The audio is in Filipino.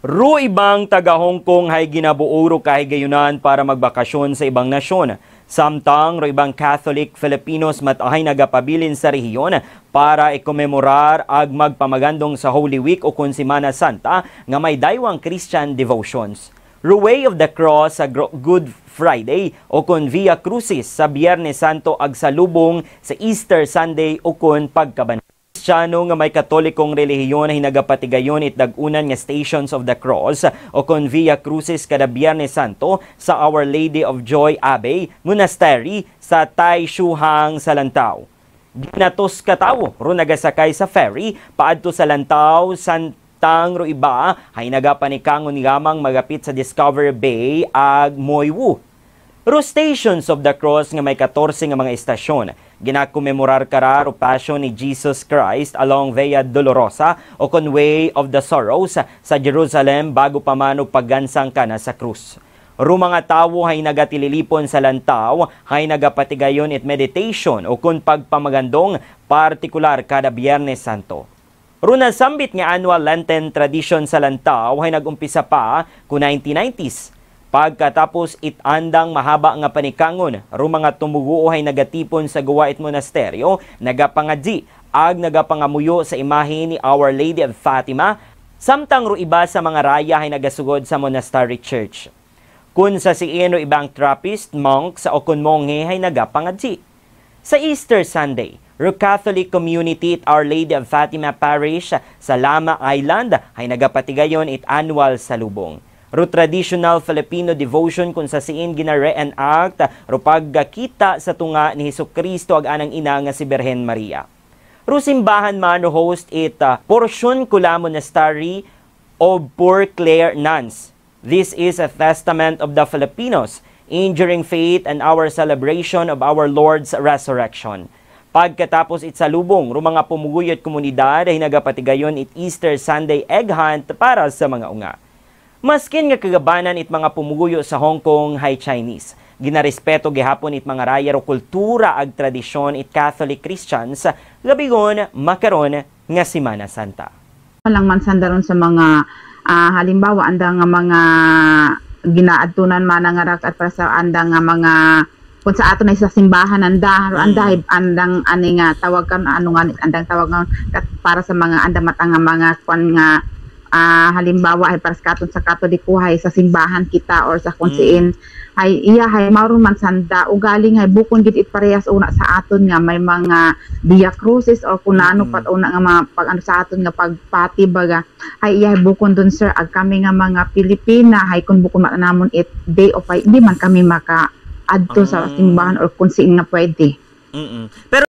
Ru ibang taga Hong Kong hay ginabuuro kay gayunan para magbakasyon sa ibang nasyon. Samtang ro ibang Catholic Filipinos matahay nagapabilin sa rehiyon para ikomemorar ag magpamagandong sa Holy Week o Konsimana Santa nga may daywang Christian devotions. Ruway of the Cross sa Good Friday o kon Via Crucis sa Biyernes Santo ag salubong sa Easter Sunday o kon pagkabanal. Kristiyano nga may katolikong relihiyon na hinagapatigayon dagunan nga Stations of the Cross o kon Via Crucis kada Biyernes Santo sa Our Lady of Joy Abbey Monastery sa Taishuhang sa Lantaw. Ginatos katawo ro nagasakay sa ferry paadto sa Lantaw santang ro iba ay nagapanikangon yamang magapit sa Discover Bay ag Moiwu. Ro Stations of the Cross nga may 14 nga mga estasyon Ginakomemorar karar o Passion ni Jesus Christ along Via Dolorosa o Conway of the Sorrows sa Jerusalem bago pa man paggansang kana sa krus. mga tawo hay nagatililipon sa lantaw, hay nagapatigayon it meditation o kun pagpamagandong partikular kada Biyernes Santo. Runa sambit nga annual Lenten tradition sa lantaw hay nagumpisa pa ku 1990s Pagkatapos itandang mahaba nga panikangon, rumangat tumuguuhay nagatipon sa guwait monasteryo, nagapangadji, ag nagapangamuyo sa imahe ni Our Lady of Fatima, samtang ro iba sa mga raya ay nagasugod sa monastery church. Kun sa siin ibang Trappist monk sa monghe ay nagapangadji. Sa Easter Sunday, Ro Catholic Community at Our Lady of Fatima Parish sa Lama Island ay nagapatigayon it annual salubong ro traditional Filipino devotion kung sa siin ginare and act ro paggakita sa tunga ni Hesus Kristo ag anang ina nga si Birhen Maria. Ro simbahan man host it uh, portion kula monastery of Poor Clare Nuns. This is a testament of the Filipinos enduring faith and our celebration of our Lord's resurrection. Pagkatapos itsalubong, rumanga pumuguyot komunidad ay nagapatigayon it Easter Sunday egg hunt para sa mga unga. Maskin nga kagabanan it mga pumuguyo sa Hong Kong High Chinese. Ginarespeto gihapon it mga raya ro kultura ag tradisyon it Catholic Christians labigon makaron nga Semana Santa. Walang man sandaron sa mga uh, halimbawa anda nga mga ginaadtunan rak at para sa anda nga mga kung sa ato na sa simbahan anda anday mm. andang ani nga tawag kan ano nga andang tawag nga para sa mga anda matanga mga kwan nga uh, halimbawa ay para sa katon sa katolikuhay sa simbahan kita or sa konsiin mm. ay iya hay maron man sanda ugaling hay bukon gid it parehas una sa aton nga may mga via cruises or kunano mm. pat una nga mga pag ano sa aton nga pagpati baga ay iya bukon dun sir ag kami nga mga Pilipina hay kun bukon man namon it day of ay di man kami maka adto um. sa ah. simbahan or konsiin nga pwede. Mm-mm. Pero